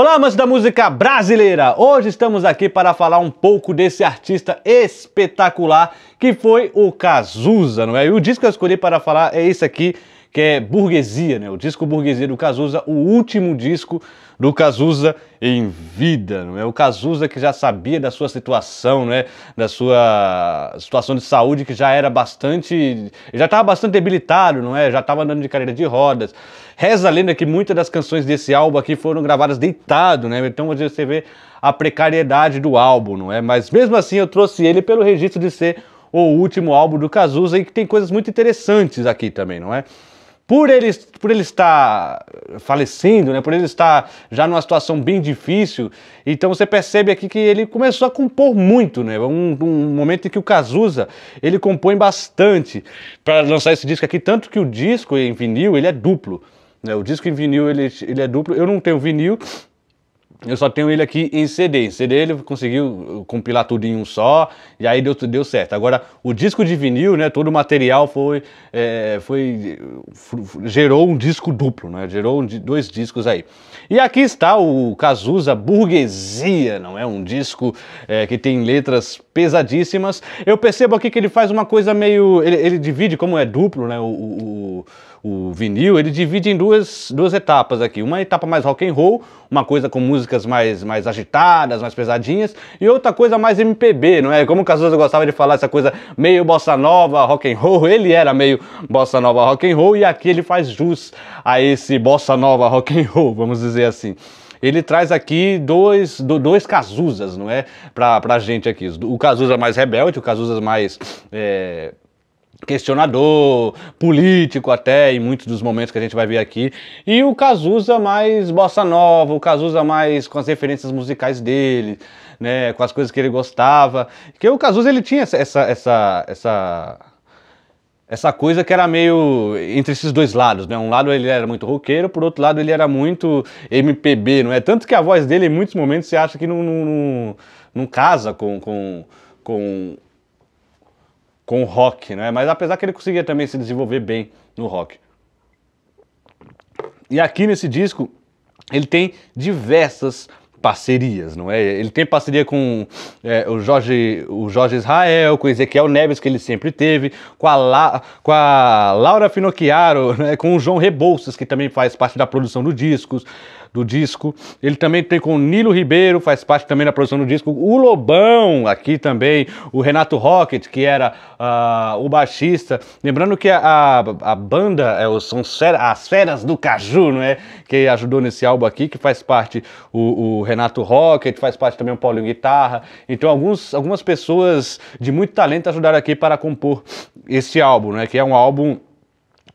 Olá, amantes da música brasileira! Hoje estamos aqui para falar um pouco desse artista espetacular que foi o Cazuza, não é? E o disco que eu escolhi para falar é esse aqui, que é Burguesia, né? O disco Burguesia do Cazuza, o último disco do Cazuza em vida, não é? O Cazuza que já sabia da sua situação, né? Da sua situação de saúde que já era bastante, já estava bastante debilitado, não é? Já estava andando de cadeira de rodas. Reza a lenda que muitas das canções desse álbum aqui foram gravadas deitado, né? Então você vê a precariedade do álbum, não é? Mas mesmo assim eu trouxe ele pelo registro de ser o último álbum do Cazuza e que tem coisas muito interessantes aqui também, não é? por ele, por ele estar falecendo, né, por ele estar já numa situação bem difícil, então você percebe aqui que ele começou a compor muito, né, um, um momento em que o Cazuza, ele compõe bastante para lançar esse disco aqui, tanto que o disco em vinil, ele é duplo, né, o disco em vinil, ele, ele é duplo, eu não tenho vinil, eu só tenho ele aqui em CD. Em CD ele conseguiu uh, compilar tudo em um só e aí deu, deu certo. Agora, o disco de vinil, né? Todo o material foi, é, foi gerou um disco duplo, né? Gerou um, dois discos aí. E aqui está o Cazuza Burguesia, não é? Um disco é, que tem letras pesadíssimas. Eu percebo aqui que ele faz uma coisa meio, ele, ele divide como é duplo, né? o, o o vinil, ele divide em duas, duas etapas aqui. Uma etapa mais rock and roll, uma coisa com músicas mais, mais agitadas, mais pesadinhas, e outra coisa mais MPB, não é? Como o Cazuza gostava de falar essa coisa meio bossa nova, rock and roll, ele era meio bossa nova, rock and roll, e aqui ele faz jus a esse bossa nova, rock and roll, vamos dizer assim ele traz aqui dois, dois Cazuzas, não é? Pra, pra gente aqui. O Cazuza mais rebelde, o Cazuza mais. É questionador, político até, em muitos dos momentos que a gente vai ver aqui. E o Cazuza mais bossa nova, o Cazuza mais com as referências musicais dele, né, com as coisas que ele gostava. Porque o Cazuza ele tinha essa essa essa essa coisa que era meio entre esses dois lados, né? Um lado ele era muito roqueiro, por outro lado ele era muito MPB, não é? Tanto que a voz dele em muitos momentos você acha que não, não, não, não casa com, com, com com o rock, né? Mas apesar que ele conseguia também se desenvolver bem no rock. E aqui nesse disco, ele tem diversas parcerias, não é? Ele tem parceria com é, o, Jorge, o Jorge Israel, com o Ezequiel Neves, que ele sempre teve, com a, La, com a Laura Finocchiaro, né, com o João Rebouças, que também faz parte da produção do discos, do disco. Ele também tem com o Nilo Ribeiro, faz parte também da produção do disco. O Lobão, aqui também, o Renato Rocket, que era uh, o baixista. Lembrando que a, a, a banda é, são as Feras do Caju, não é? Que ajudou nesse álbum aqui, que faz parte o, o Renato Rocket, faz parte também o Paulinho Guitarra. Então alguns, algumas pessoas de muito talento ajudaram aqui para compor esse álbum, né? Que é um álbum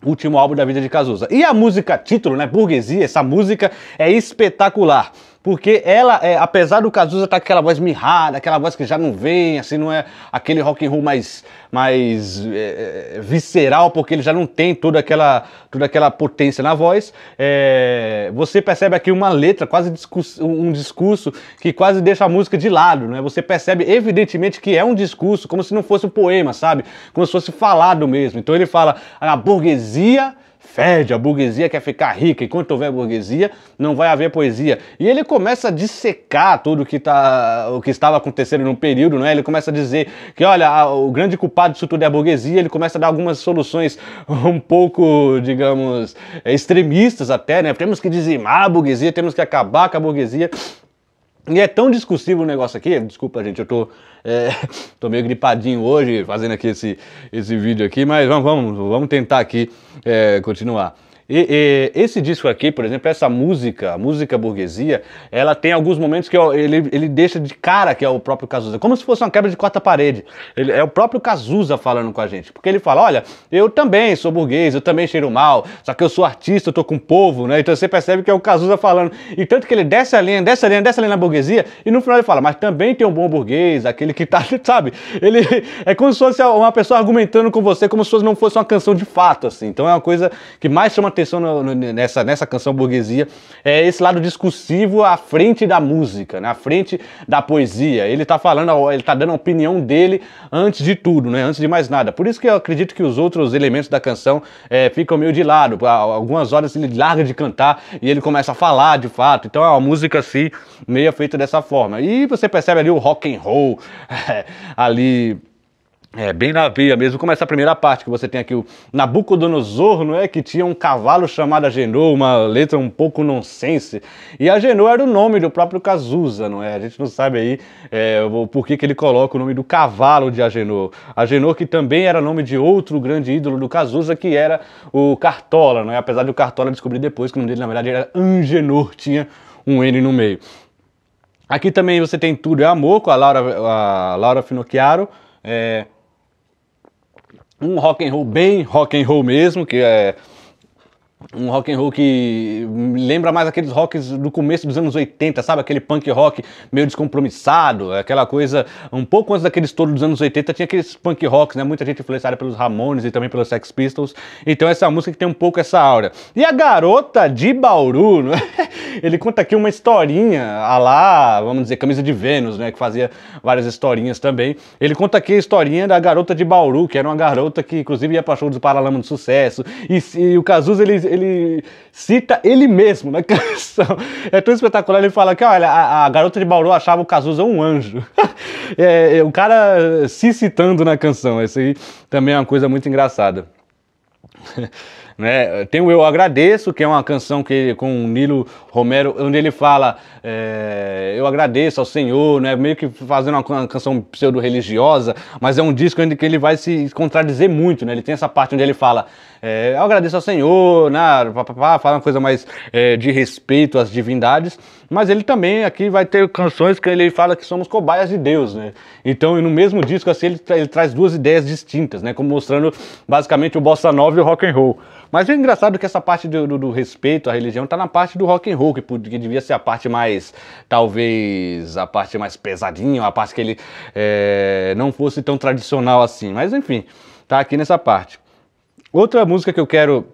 último álbum da vida de Cazuza. E a música título, né, Burguesia, essa música é espetacular. Porque ela, é, apesar do Cazuza estar tá com aquela voz mirrada, aquela voz que já não vem, assim, não é aquele rock and roll mais, mais é, é, visceral, porque ele já não tem toda aquela, toda aquela potência na voz, é, você percebe aqui uma letra, quase discurso, um discurso que quase deixa a música de lado, né? Você percebe evidentemente que é um discurso, como se não fosse um poema, sabe? Como se fosse falado mesmo. Então ele fala, a burguesia Fede, a burguesia quer ficar rica, enquanto houver burguesia, não vai haver poesia. E ele começa a dissecar tudo que tá, o que estava acontecendo no período, né? Ele começa a dizer que, olha, a, o grande culpado disso tudo é a burguesia, ele começa a dar algumas soluções um pouco, digamos, extremistas até, né? Temos que dizimar a burguesia, temos que acabar com a burguesia. E é tão discussivo o negócio aqui, desculpa gente, eu tô, é, tô meio gripadinho hoje fazendo aqui esse, esse vídeo aqui, mas vamos, vamos, vamos tentar aqui é, continuar. E, e, esse disco aqui, por exemplo, essa música, a música burguesia, ela tem alguns momentos que ele, ele deixa de cara que é o próprio Cazuza, como se fosse uma quebra de quarta parede. Ele, é o próprio Cazuza falando com a gente, porque ele fala: olha, eu também sou burguês, eu também cheiro mal, só que eu sou artista, eu tô com o povo, né? Então você percebe que é o Cazuza falando. E tanto que ele desce a linha, desce a linha, desce a linha na burguesia, e no final ele fala: mas também tem um bom burguês, aquele que tá, sabe? Ele é como se fosse uma pessoa argumentando com você, como se não fosse uma canção de fato, assim. Então é uma coisa que mais chama atenção no, no, nessa, nessa canção burguesia é esse lado discursivo à frente da música, né? à frente da poesia. Ele está falando, ele está dando a opinião dele antes de tudo, né? antes de mais nada. Por isso que eu acredito que os outros elementos da canção é, ficam meio de lado. Algumas horas ele larga de cantar e ele começa a falar de fato. Então é uma música assim, meio feita dessa forma. E você percebe ali o rock and roll é, ali é, bem na veia mesmo, como essa primeira parte, que você tem aqui o Nabucodonosor, não é? Que tinha um cavalo chamado Agenor, uma letra um pouco nonsense. E Agenor era o nome do próprio Cazuza, não é? A gente não sabe aí é, o porquê que ele coloca o nome do cavalo de Agenor. Agenor que também era nome de outro grande ídolo do Cazuza, que era o Cartola, não é? Apesar do Cartola descobrir depois que o nome dele, na verdade, era Angenor, tinha um N no meio. Aqui também você tem Tudo é Amor, com a Laura, a Laura Finocchiaro, é um rock and roll bem rock and roll mesmo, que é um rock and roll que lembra mais aqueles rocks do começo dos anos 80, sabe? Aquele punk rock meio descompromissado, aquela coisa um pouco antes daquele estouro dos anos 80, tinha aqueles punk rocks, né? Muita gente influenciada pelos Ramones e também pelos Sex Pistols. Então essa é música que tem um pouco essa aura. E a garota de Bauru, né? ele conta aqui uma historinha, a lá, vamos dizer, camisa de Vênus, né, que fazia várias historinhas também. Ele conta aqui a historinha da garota de Bauru, que era uma garota que inclusive ia pra show do Paralama do Sucesso. E, e o Cazuza ele ele cita ele mesmo na canção. É tão espetacular, ele fala que, olha, a, a garota de Bauru achava o Cazuza um anjo. é, é, o cara se citando na canção, isso aí também é uma coisa muito engraçada. Né? Tem o Eu Agradeço, que é uma canção que com o Nilo Romero, onde ele fala é, Eu agradeço ao Senhor, né? meio que fazendo uma canção pseudo-religiosa, mas é um disco onde que ele vai se contradizer muito. Né? Ele tem essa parte onde ele fala é, Eu agradeço ao Senhor, né? fala uma coisa mais é, de respeito às divindades. Mas ele também aqui vai ter canções que ele fala que somos cobaias de Deus, né? Então, no mesmo disco, assim, ele, tra ele traz duas ideias distintas, né? Como mostrando basicamente o bossa nova e o rock and roll. Mas é engraçado que essa parte do, do, do respeito à religião tá na parte do rock and roll, que, que devia ser a parte mais, talvez, a parte mais pesadinha, a parte que ele é, não fosse tão tradicional assim. Mas enfim, tá aqui nessa parte. Outra música que eu quero.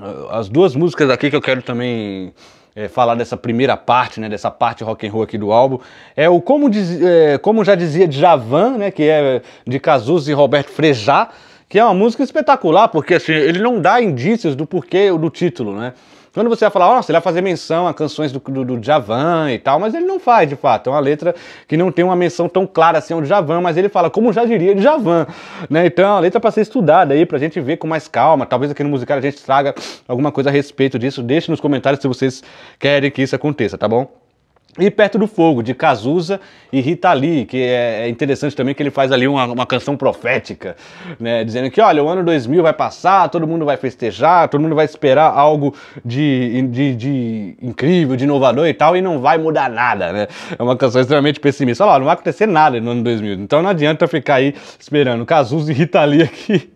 Ah, as duas músicas aqui que eu quero também é, falar dessa primeira parte, né, dessa parte rock and roll aqui do álbum, é o como, diz, é, como já dizia Javan né, que é de Cazuza e Roberto Frejá, que é uma música espetacular, porque assim, ele não dá indícios do porquê do título, né? Quando você vai falar, nossa, ele vai fazer menção a canções do, do, do Javan e tal, mas ele não faz, de fato. É uma letra que não tem uma menção tão clara assim ao Javan, mas ele fala, como já diria Javan, né? Então é a letra para ser estudada aí, pra gente ver com mais calma. Talvez aqui no musical a gente traga alguma coisa a respeito disso. Deixe nos comentários se vocês querem que isso aconteça, tá bom? E Perto do Fogo, de Cazuza e Rita Lee, que é, é interessante também que ele faz ali uma, uma canção profética, né? Dizendo que, olha, o ano 2000 vai passar, todo mundo vai festejar, todo mundo vai esperar algo de, de, de incrível, de inovador e tal, e não vai mudar nada, né? É uma canção extremamente pessimista. Olha lá, não vai acontecer nada no ano 2000, então não adianta ficar aí esperando. Cazuza e Rita Lee aqui,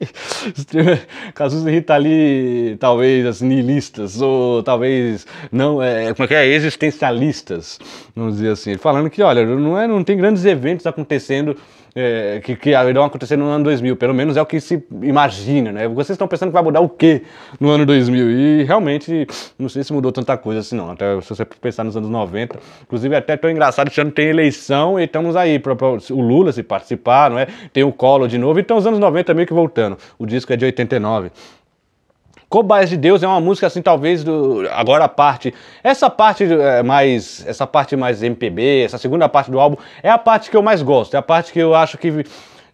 Cazuza e Rita Lee, talvez, assim, nihilistas, ou talvez, não, é, como é que é, existencialistas vamos dizer assim. Falando que, olha, não, é, não tem grandes eventos acontecendo é, que, que irão acontecer no ano 2000, pelo menos é o que se imagina, né? Vocês estão pensando que vai mudar o quê no ano 2000? E realmente, não sei se mudou tanta coisa assim, não. Até se você pensar nos anos 90, inclusive é até tão engraçado, esse ano tem eleição e estamos aí, pra, pra, o Lula se participar, não é? Tem o Collor de novo, então os anos 90 meio que voltando. O disco é de 89. Cobaias de Deus é uma música assim, talvez do agora a parte, essa parte é, mais, essa parte mais MPB, essa segunda parte do álbum é a parte que eu mais gosto, é a parte que eu acho que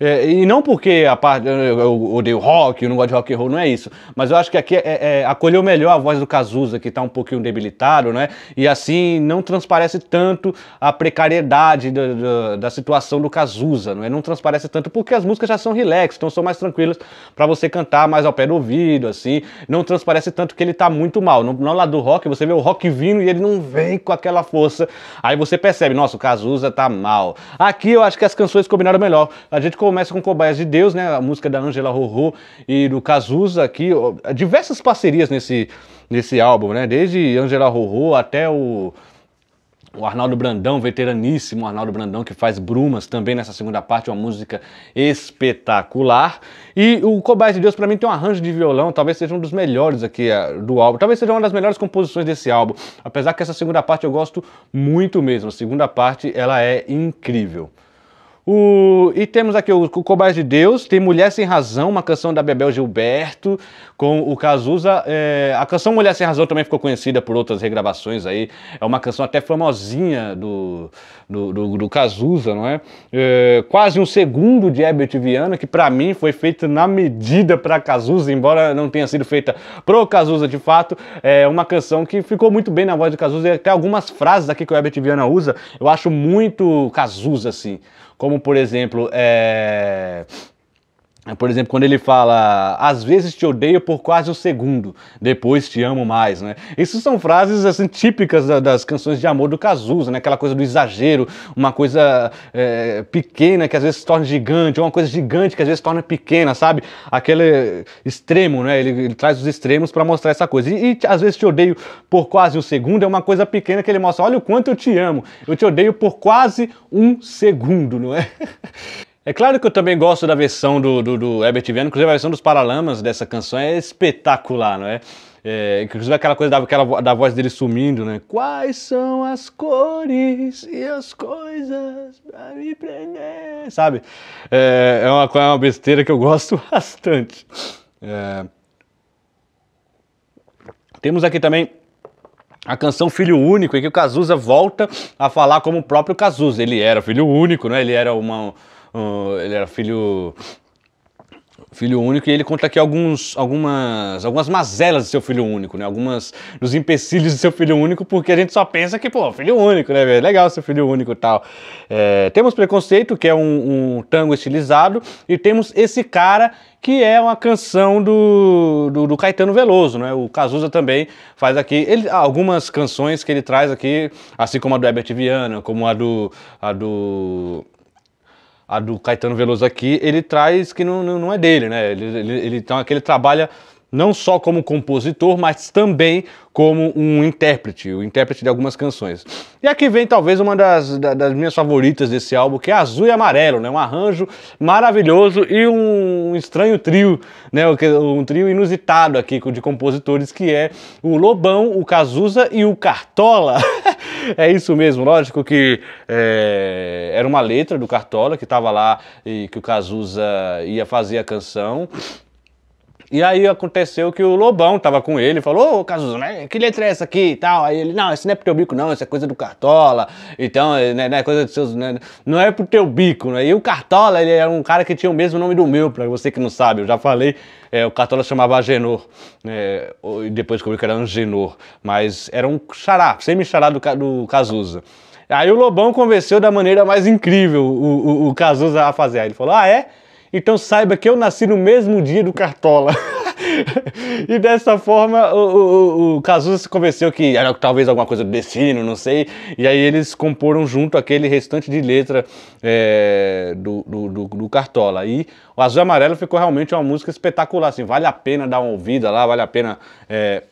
é, e não porque a parte eu odeio rock, eu não gosto de rock and roll, não é isso. Mas eu acho que aqui é, é, é acolheu melhor a voz do Cazuza, que está um pouquinho debilitado, né? E assim não transparece tanto a precariedade da, da, da situação do Cazuza, não é? Não transparece tanto porque as músicas já são relax, então são mais tranquilas para você cantar mais ao pé do ouvido, assim. Não transparece tanto que ele está muito mal. No, no lado do rock, você vê o rock vindo e ele não vem com aquela força. Aí você percebe, nossa, o Cazuza está mal. Aqui eu acho que as canções combinaram melhor. A gente começa com Cobaias de Deus, né? A música da Angela Rorô e do Cazuza aqui, diversas parcerias nesse, nesse álbum, né? Desde Angela Rorô até o o Arnaldo Brandão, veteraníssimo Arnaldo Brandão, que faz Brumas também nessa segunda parte, uma música espetacular. E o Cobaias de Deus, para mim, tem um arranjo de violão, talvez seja um dos melhores aqui é, do álbum, talvez seja uma das melhores composições desse álbum. Apesar que essa segunda parte eu gosto muito mesmo, a segunda parte ela é incrível. O, e temos aqui o, o de Deus, tem Mulher Sem Razão, uma canção da Bebel Gilberto, com o Cazuza. É, a canção Mulher Sem Razão também ficou conhecida por outras regravações aí. É uma canção até famosinha do, do, do, do Cazuza, não é? é? Quase um segundo de Herbert Viana, que para mim foi feita na medida para Cazuza, embora não tenha sido feita pro Cazuza de fato. É uma canção que ficou muito bem na voz de Cazuza e até algumas frases aqui que o Herbert Viana usa, eu acho muito Cazuza, assim como por exemplo, é por exemplo, quando ele fala, às vezes te odeio por quase um segundo, depois te amo mais, né? Isso são frases, assim, típicas da, das canções de amor do Cazuza, né? Aquela coisa do exagero, uma coisa é, pequena que às vezes se torna gigante, ou uma coisa gigante que às vezes se torna pequena, sabe? Aquele extremo, né? Ele, ele traz os extremos para mostrar essa coisa. E, e às vezes te odeio por quase um segundo é uma coisa pequena que ele mostra, olha o quanto eu te amo, eu te odeio por quase um segundo, não é? É claro que eu também gosto da versão do, do, do Herbert Viana, inclusive a versão dos Paralamas dessa canção é espetacular, não é? é inclusive aquela coisa da, aquela, da voz dele sumindo, né? Quais são as cores e as coisas pra me prender, sabe? É, é, uma, é uma besteira que eu gosto bastante. É... Temos aqui também a canção Filho Único, em que o Cazuza volta a falar como o próprio Cazuza. Ele era filho único, né? Ele era uma uh, ele era filho filho único e ele conta aqui alguns, algumas, algumas mazelas do seu filho único, né? Algumas dos empecilhos do seu filho único, porque a gente só pensa que, pô, filho único, né, velho? Legal seu filho único e tal. É, temos Preconceito, que é um, um, tango estilizado, e temos Esse Cara, que é uma canção do, do, do Caetano Veloso, né? O Cazuza também faz aqui ele, algumas canções que ele traz aqui, assim como a do Herbert Viana, como a do... A do a do Caetano Veloso aqui, ele traz que não, não é dele, né? Ele, ele, ele, então aqui ele trabalha não só como compositor, mas também como um intérprete, o intérprete de algumas canções. E aqui vem talvez uma das, das minhas favoritas desse álbum, que é Azul e Amarelo, né? Um arranjo maravilhoso e um estranho trio, né? Um trio inusitado aqui de compositores que é o Lobão, o Cazuza e o Cartola. é isso mesmo, lógico que é, era uma letra do Cartola que estava lá e que o Cazuza ia fazer a canção e aí aconteceu que o Lobão tava com ele, falou, ô Cazuza, né, que letra é essa aqui e tal? Aí ele, não, esse não é pro teu bico não, isso é coisa do Cartola, então, eh, né, né coisa dos seus, né, não é pro teu bico, né? E o Cartola, ele era um cara que tinha o mesmo nome do meu, pra você que não sabe, eu já falei, é, o Cartola chamava Agenor, é, e depois descobri que era Angenor, mas era um xará, semi-xará do, do Cazuza. Aí o Lobão convenceu da maneira mais incrível o, o, o Cazuza a fazer. Aí ele falou: Ah, é? Então saiba que eu nasci no mesmo dia do Cartola. e dessa forma o, o, o Cazuza se convenceu que era talvez alguma coisa do destino, não sei. E aí eles comporam junto aquele restante de letra é, do, do, do, do, Cartola. E o Azul e Amarelo ficou realmente uma música espetacular, assim, vale a pena dar uma ouvida lá, vale a pena. É,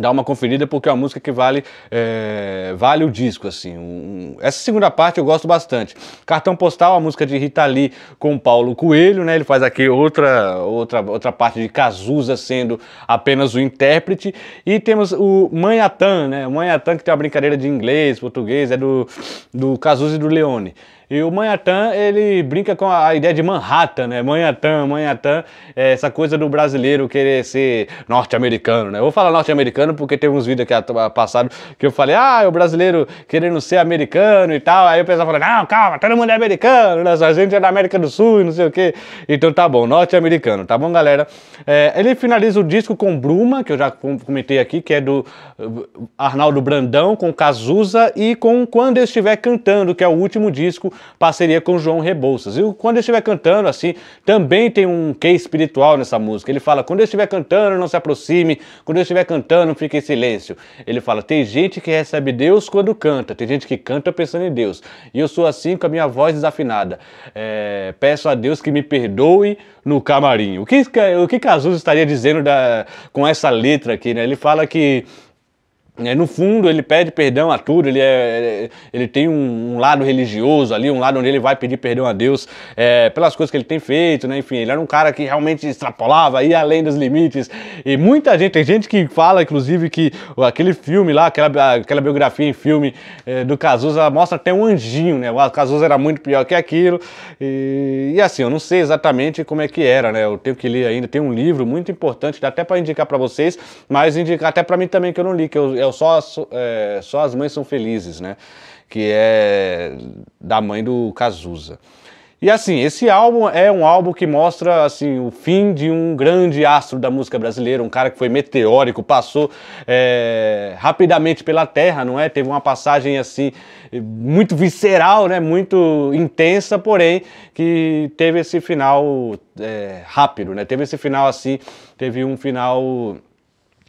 dar uma conferida porque é uma música que vale é, vale o disco assim um, essa segunda parte eu gosto bastante cartão postal a música de Rita Lee com Paulo Coelho né ele faz aqui outra outra outra parte de Cazuza sendo apenas o intérprete e temos o Manhattan né Manhattan que tem uma brincadeira de inglês português é do do Cazuza e do Leone e o Manhattan, ele brinca com a ideia de Manhattan, né? Manhattan, Manhattan, é essa coisa do brasileiro querer ser norte-americano, né? Eu vou falar norte-americano porque teve uns vídeos aqui passados que eu falei, ah, é o brasileiro querendo ser americano e tal. Aí o pessoal falou, não, calma, todo mundo é americano, né? a gente é da América do Sul e não sei o quê. Então tá bom, norte-americano, tá bom, galera? É, ele finaliza o disco com Bruma, que eu já comentei aqui, que é do Arnaldo Brandão, com Cazuza e com Quando Eu Estiver Cantando, que é o último disco parceria com João Rebouças. E quando eu estiver cantando, assim, também tem um quê espiritual nessa música. Ele fala: quando eu estiver cantando, não se aproxime, quando eu estiver cantando, fique em silêncio. Ele fala: tem gente que recebe Deus quando canta, tem gente que canta pensando em Deus. E eu sou assim com a minha voz desafinada. É, peço a Deus que me perdoe no camarim. O que, o que Cazuza estaria dizendo da, com essa letra aqui, né? Ele fala que é, no fundo, ele pede perdão a tudo, ele, é, é, ele tem um, um, lado religioso ali, um lado onde ele vai pedir perdão a Deus é, pelas coisas que ele tem feito, né? Enfim, ele era um cara que realmente extrapolava, ia além dos limites. E muita gente, tem gente que fala, inclusive, que aquele filme lá, aquela, aquela biografia em filme é, do Cazuza mostra até um anjinho, né? O Cazuza era muito pior que aquilo. E, e, assim, eu não sei exatamente como é que era, né? Eu tenho que ler ainda, tem um livro muito importante, dá até para indicar para vocês, mas indicar até para mim também que eu não li, que eu é só, é, só as mães são felizes, né? Que é da mãe do Cazuza. E assim, esse álbum é um álbum que mostra assim o fim de um grande astro da música brasileira, um cara que foi meteórico, passou é, rapidamente pela Terra, não é? Teve uma passagem assim muito visceral, né? Muito intensa, porém que teve esse final é, rápido, né? Teve esse final assim, teve um final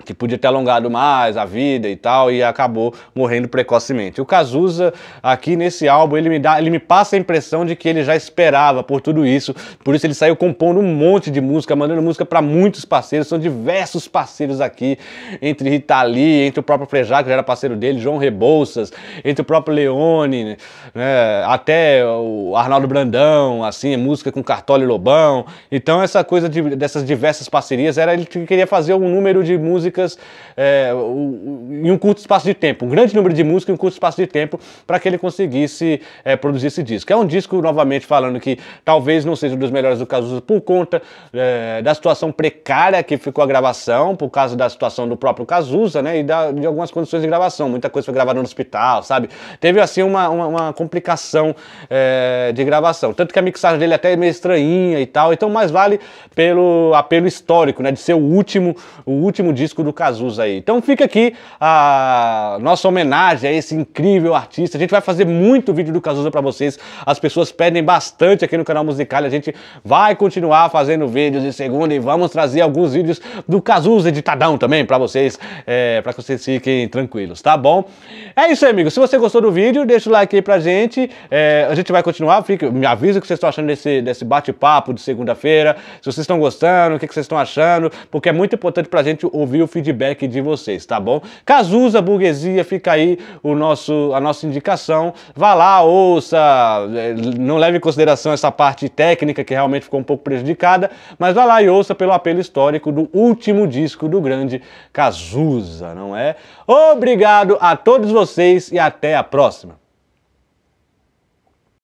que podia ter alongado mais a vida e tal, e acabou morrendo precocemente. O Cazuza, aqui nesse álbum, ele me, dá, ele me passa a impressão de que ele já esperava por tudo isso, por isso ele saiu compondo um monte de música, mandando música para muitos parceiros, são diversos parceiros aqui, entre Itali, entre o próprio Frejá, que já era parceiro dele, João Rebouças, entre o próprio Leone, né, até o Arnaldo Brandão, assim, música com Cartola e Lobão. Então essa coisa de, dessas diversas parcerias, era ele que queria fazer um número de músicas músicas é, em um curto espaço de tempo, um grande número de músicas em um curto espaço de tempo, para que ele conseguisse é, produzir esse disco. É um disco, novamente falando, que talvez não seja um dos melhores do Cazuza por conta é, da situação precária que ficou a gravação, por causa da situação do próprio Cazuza, né, e da, de algumas condições de gravação. Muita coisa foi gravada no hospital, sabe? Teve, assim, uma, uma, uma complicação é, de gravação. Tanto que a mixagem dele é até é meio estranhinha e tal, então mais vale pelo apelo histórico, né, de ser o último, o último disco disco do Cazuza aí. Então fica aqui a nossa homenagem a esse incrível artista. A gente vai fazer muito vídeo do Cazuza para vocês. As pessoas pedem bastante aqui no canal Musical. A gente vai continuar fazendo vídeos de segunda e vamos trazer alguns vídeos do Cazuza editadão também para vocês, é, para que vocês fiquem tranquilos, tá bom? É isso aí, amigos. Se você gostou do vídeo, deixa o like aí pra gente. É, a gente vai continuar. Fica, me avisa o que vocês estão achando desse, desse bate-papo de segunda-feira. Se vocês estão gostando, o que, que vocês estão achando, porque é muito importante pra gente ouvir o feedback de vocês, tá bom? Cazuza Burguesia, fica aí o nosso, a nossa indicação. Vá lá, ouça, é, não leve em consideração essa parte técnica que realmente ficou um pouco prejudicada, mas vá lá e ouça pelo apelo histórico do último disco do grande Cazuza, não é? Obrigado a todos vocês e até a próxima!